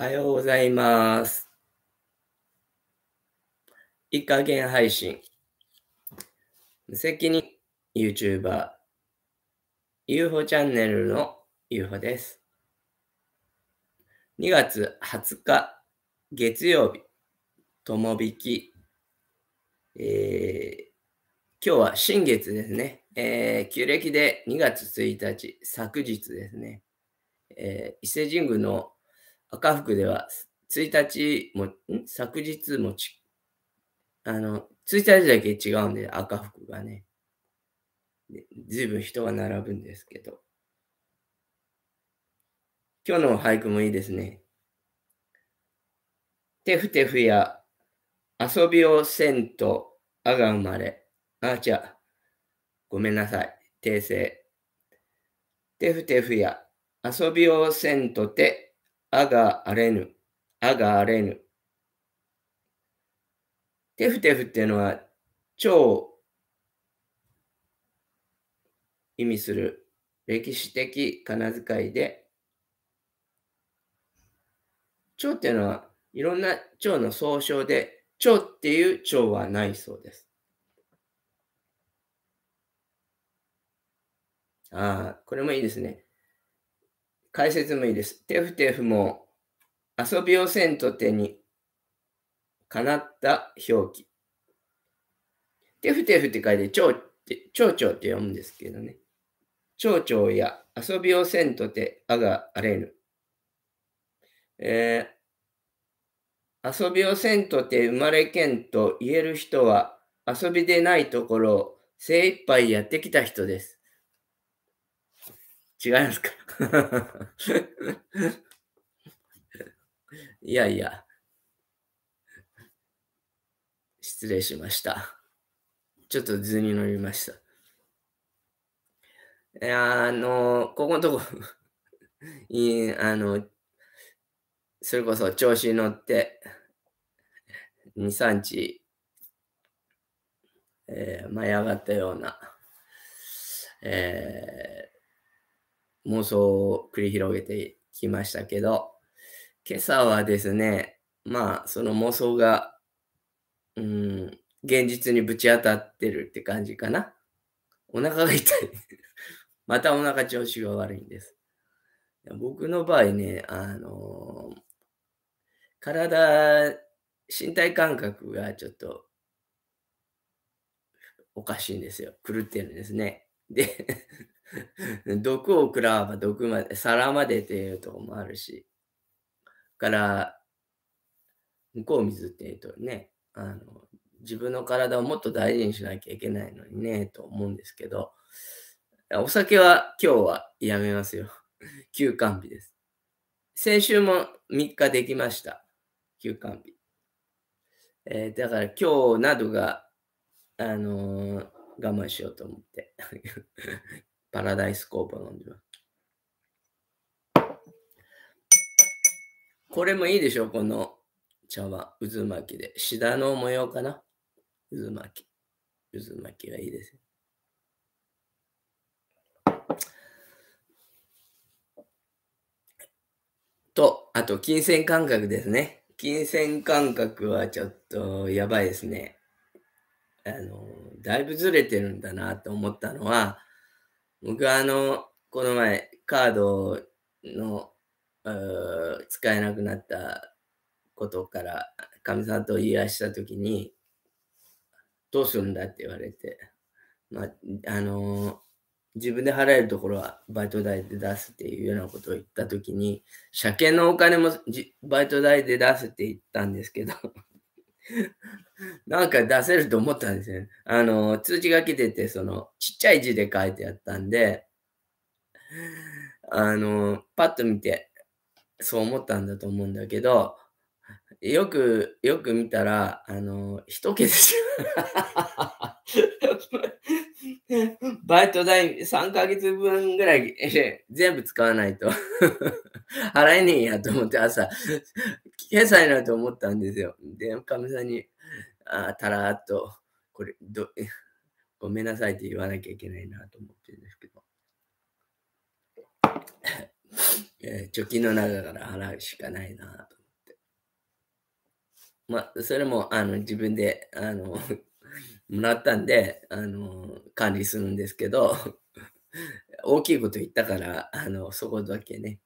おはようございます。いい加減配信。無責任 YouTuber。UFO チャンネルの UFO です。2月20日月曜日。ともびき。えー、今日は新月ですね。えー、旧暦で2月1日、昨日ですね。えー、伊勢神宮の赤福では、1日も、ん昨日もち、あの、1日だけ違うんで、赤福がね。ずいぶん人が並ぶんですけど。今日の俳句もいいですね。てふてふや遊びをせんとあが生まれ。あーちゃ、ごめんなさい。訂正。てふてふや遊びをせんとてあがあれぬ、あがあれぬ。テフテフっていうのは、超意味する歴史的仮名遣いで、蝶っていうのはいろんな蝶の総称で、蝶っていう蝶はないそうです。ああ、これもいいですね。解説もいいです。テフテフも遊びをせんと手にかなった表記。テフテフって書いて、蝶って、蝶々って読むんですけどね。蝶々や遊びをせんとて、あがあれぬ。えー、遊びをせんとて生まれけんと言える人は、遊びでないところを精一杯やってきた人です。違いますかいやいや。失礼しました。ちょっと図に乗りました。いや、あの、ここのとこいい、あの、それこそ調子に乗って、2、3日、えー、舞い上がったような、えー妄想を繰り広げてきましたけど、今朝はですね、まあ、その妄想が、うん、現実にぶち当たってるって感じかな。お腹が痛い。またお腹調子が悪いんです。僕の場合ね、あのー、体、身体感覚がちょっとおかしいんですよ。狂ってるんですね。で毒を食らわば毒まで、皿までっていうとこもあるし、から、向こう水っていうとね、あの自分の体をもっと大事にしなきゃいけないのにね、と思うんですけど、お酒は今日はやめますよ。休館日です。先週も3日できました。休館日。えー、だから今日などが、あのー、我慢しようと思って。パラダイスコープを飲んでます。これもいいでしょ、この茶碗、渦巻きで。シダの模様かな渦巻き。渦巻きはいいです。と、あと、金銭感覚ですね。金銭感覚はちょっとやばいですね。あの、だいぶずれてるんだなと思ったのは、僕はあの、この前、カードの使えなくなったことから、かみさんと言い合いしたときに、どうするんだって言われて、まあ、あの自分で払えるところはバイト代で出すっていうようなことを言ったときに、車検のお金もバイト代で出すって言ったんですけど なんか出せると思ったんですよね。あの、通知が来てて、その、ちっちゃい字で書いてあったんで、あの、パッと見て、そう思ったんだと思うんだけど、よく、よく見たら、あの、一桁 バイト代3ヶ月分ぐらい全部使わないと 払えねえやと思って朝消さいなと思ったんですよ。で、かみさんに、あたらーっと、これど、ごめんなさいって言わなきゃいけないなと思ってるんですけど。えー、貯金の中から払うしかないなと思って。まあ、それもあの自分であの もらったんであの管理するんですけど 大きいこと言ったからあのそこだけね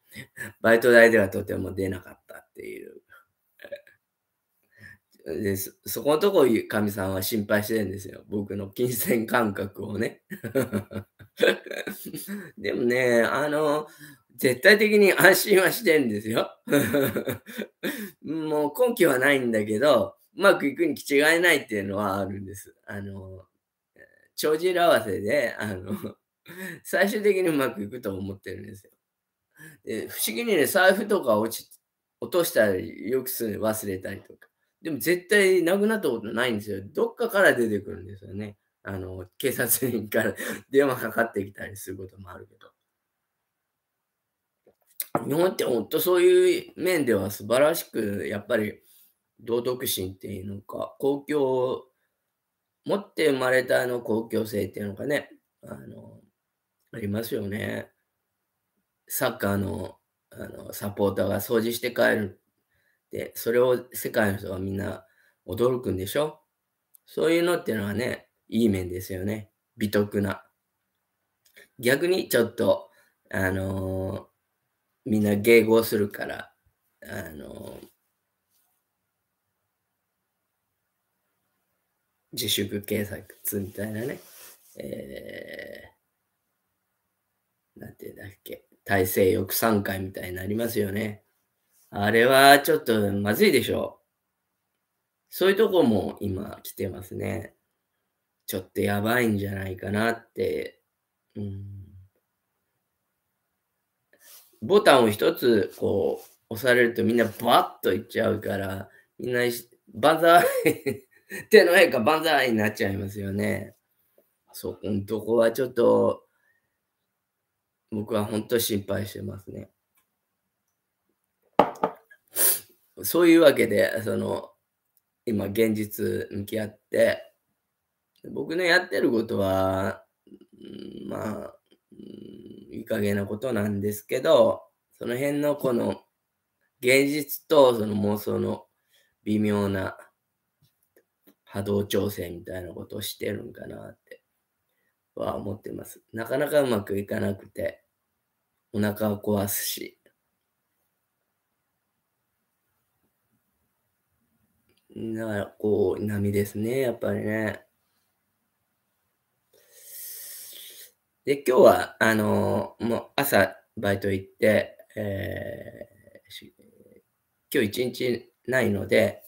バイト代ではとても出なかった。でそこのとこ神さんは心配してるんですよ。僕の金銭感覚をね。でもね、あの、絶対的に安心はしてんですよ。もう根拠はないんだけど、うまくいくに違いないっていうのはあるんです。あの、帳尻合わせで、あの、最終的にうまくいくと思ってるんですよ。で不思議にね、財布とか落ち、落としたり、よくする忘れたりとか。でも絶対なくなったことないんですよ。どっかから出てくるんですよね。あの、警察員から 電話かかってきたりすることもあるけど。日本って本当そういう面では素晴らしく、やっぱり道徳心っていうのか、公共、持って生まれたあの公共性っていうのかね、あの、ありますよね。サッカーのあのサポーターが掃除して帰るで、それを世界の人がみんな驚くんでしょそういうのっていうのはね、いい面ですよね。美徳な。逆にちょっと、あのー、みんな迎合するから、あのー、自粛警察みたいなね、えー、なんていうんだっけ、体制翼賛会みたいになりますよね。あれはちょっとまずいでしょ。そういうとこも今来てますね。ちょっとやばいんじゃないかなって。うん、ボタンを一つこう押されるとみんなバッといっちゃうから、みんなバザー 手の上ンザーになっちゃいますよね。そこのとこはちょっと僕は本当心配してますね。そういうわけで、その、今、現実向き合って、僕のやってることは、まあ、いい加減なことなんですけど、その辺のこの、現実とその妄想の微妙な波動調整みたいなことをしてるんかなっては思ってます。なかなかうまくいかなくて、お腹を壊すし、な、こう、波ですね、やっぱりね。で、今日は、あのー、もう朝、バイト行って、えー、今日一日ないので、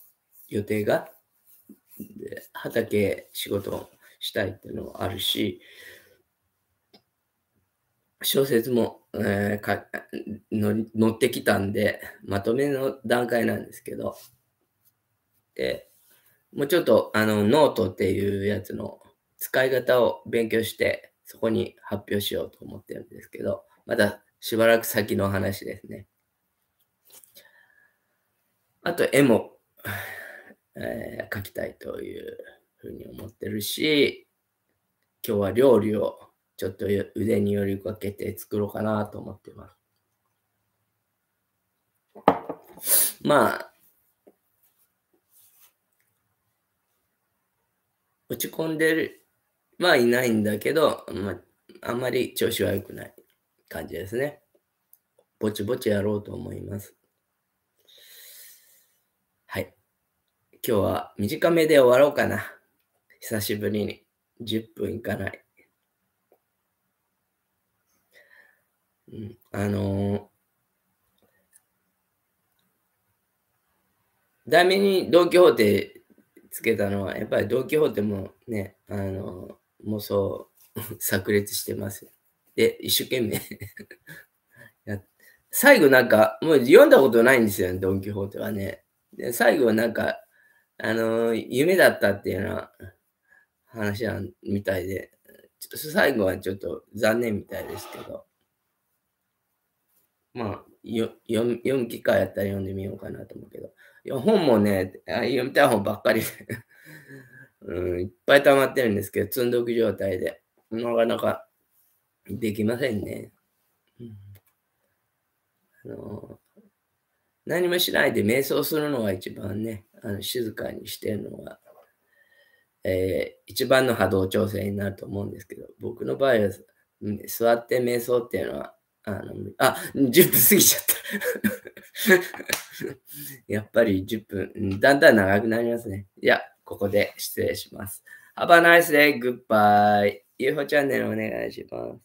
予定が、畑仕事したいっていうのもあるし、小説も、えー、かの乗ってきたんで、まとめの段階なんですけど、て、もうちょっとあのノートっていうやつの使い方を勉強して、そこに発表しようと思ってるんですけど、まだしばらく先の話ですね。あと絵も、えー、描きたいというふうに思ってるし、今日は料理をちょっと腕によりかけて作ろうかなと思ってます。まあ、落ち込んでるはいないんだけど、まあ、あんまり調子は良くない感じですね。ぼちぼちやろうと思います。はい。今日は短めで終わろうかな。久しぶりに。10分いかない。うん、あのー、題名に同居法廷つけたのは、やっぱりドン・キホーテもね、あの、妄想 炸裂してます。で、一生懸命 や最後なんか、もう読んだことないんですよね、ドン・キホーテはね。で、最後はなんか、あの、夢だったっていうような話なみたいで、ちょっと最後はちょっと残念みたいですけど、まあ、読む機会あったら読んでみようかなと思うけど。本もね、読みたい本ばっかりで うん、いっぱい溜まってるんですけど、積んどく状態で、なかなかできませんね。うん、あの何もしないで瞑想するのが一番ね、あの静かにしてるのが、えー、一番の波動調整になると思うんですけど、僕の場合は、座って瞑想っていうのは、あのあ10分過ぎちゃった やっぱり10分、だんだん長くなりますね。いや、ここで失礼します。Have a nice day. Goodbye. UFO チャンネルお願いします。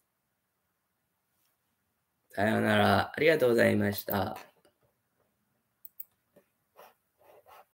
さようなら。ありがとうございました。